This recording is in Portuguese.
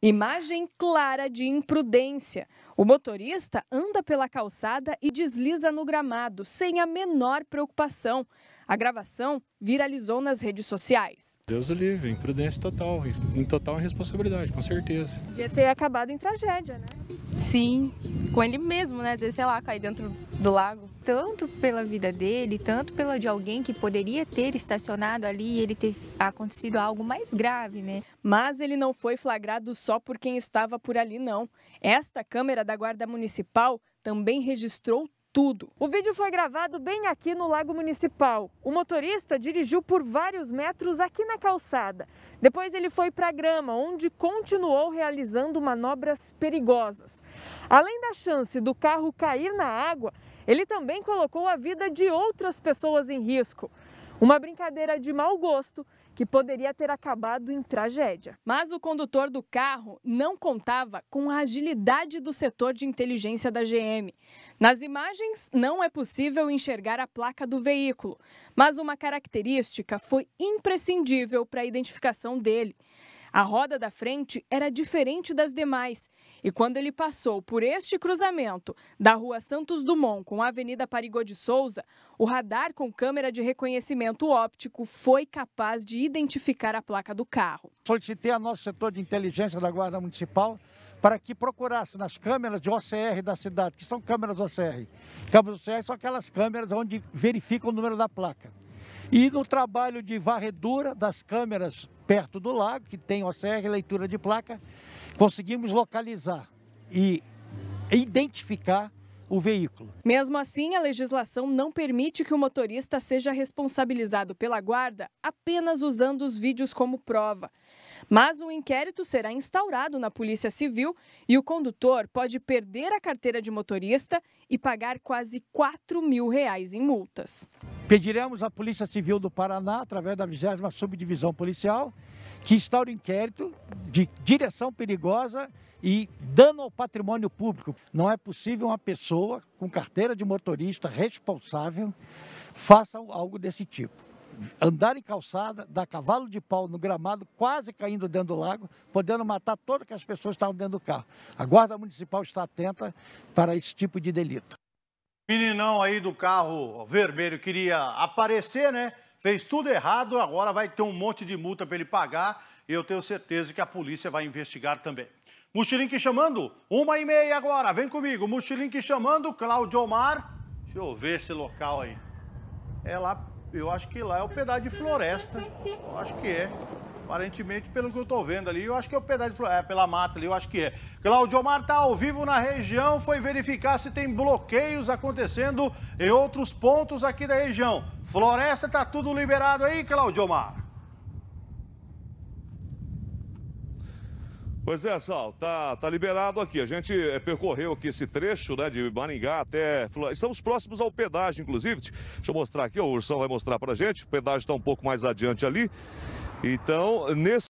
Imagem clara de imprudência. O motorista anda pela calçada e desliza no gramado, sem a menor preocupação. A gravação viralizou nas redes sociais. Deus o livre, imprudência total, em total irresponsabilidade, com certeza. Podia ter acabado em tragédia, né? Sim, com ele mesmo, né? Às vezes, sei lá, cair dentro do lago tanto pela vida dele, tanto pela de alguém que poderia ter estacionado ali e ele ter acontecido algo mais grave, né? Mas ele não foi flagrado só por quem estava por ali, não. Esta câmera da Guarda Municipal também registrou tudo. O vídeo foi gravado bem aqui no Lago Municipal. O motorista dirigiu por vários metros aqui na calçada. Depois ele foi para a grama, onde continuou realizando manobras perigosas. Além da chance do carro cair na água, ele também colocou a vida de outras pessoas em risco. Uma brincadeira de mau gosto que poderia ter acabado em tragédia. Mas o condutor do carro não contava com a agilidade do setor de inteligência da GM. Nas imagens, não é possível enxergar a placa do veículo, mas uma característica foi imprescindível para a identificação dele. A roda da frente era diferente das demais e quando ele passou por este cruzamento da Rua Santos Dumont com a Avenida Parigô de Souza, o radar com câmera de reconhecimento óptico foi capaz de identificar a placa do carro. Solicitei ao nosso setor de inteligência da Guarda Municipal para que procurasse nas câmeras de OCR da cidade, que são câmeras OCR. Câmeras OCR são aquelas câmeras onde verificam o número da placa. E no trabalho de varredura das câmeras perto do lago, que tem OCR e leitura de placa, conseguimos localizar e identificar o veículo. Mesmo assim, a legislação não permite que o motorista seja responsabilizado pela guarda apenas usando os vídeos como prova. Mas o inquérito será instaurado na Polícia Civil e o condutor pode perder a carteira de motorista e pagar quase 4 mil reais em multas. Pediremos à Polícia Civil do Paraná, através da 20 Subdivisão Policial, que instaure o inquérito de direção perigosa e dano ao patrimônio público. Não é possível uma pessoa com carteira de motorista responsável faça algo desse tipo. Andar em calçada, dar cavalo de pau no gramado, quase caindo dentro do lago, podendo matar todas as pessoas que estavam dentro do carro. A Guarda Municipal está atenta para esse tipo de delito. Meninão aí do carro vermelho queria aparecer, né? Fez tudo errado, agora vai ter um monte de multa para ele pagar e eu tenho certeza que a polícia vai investigar também. Mochilink chamando, uma e meia agora, vem comigo. Mochilink chamando, Cláudio Omar. Deixa eu ver esse local aí. É lá, eu acho que lá é o pedaço de floresta. Eu acho que é. Aparentemente, pelo que eu tô vendo ali, eu acho que é o pedaço de flor... é, pela mata ali, eu acho que é. Claudio Omar tá ao vivo na região, foi verificar se tem bloqueios acontecendo em outros pontos aqui da região. Floresta tá tudo liberado aí, Claudio Omar? Pois é, Sal, tá, tá liberado aqui. A gente eh, percorreu aqui esse trecho, né, de Maringá até... Estamos próximos ao pedágio, inclusive. Deixa eu mostrar aqui, o Ursão vai mostrar pra gente. O pedágio está um pouco mais adiante ali. Então, nesse...